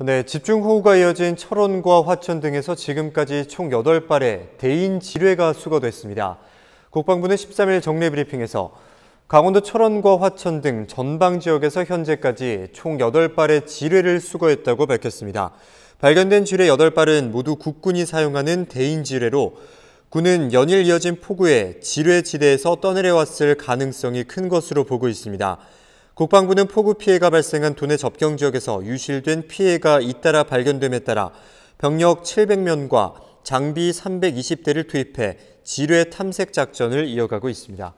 네, 집중호우가 이어진 철원과 화천 등에서 지금까지 총 8발의 대인 지뢰가 수거됐습니다. 국방부는 13일 정례 브리핑에서 강원도 철원과 화천 등 전방 지역에서 현재까지 총 8발의 지뢰를 수거했다고 밝혔습니다. 발견된 지뢰 8발은 모두 국군이 사용하는 대인 지뢰로 군은 연일 이어진 폭우에 지뢰 지대에서 떠내려왔을 가능성이 큰 것으로 보고 있습니다. 국방부는 폭우 피해가 발생한 도내 접경 지역에서 유실된 피해가 잇따라 발견됨에 따라 병력 700명과 장비 320대를 투입해 지뢰 탐색 작전을 이어가고 있습니다.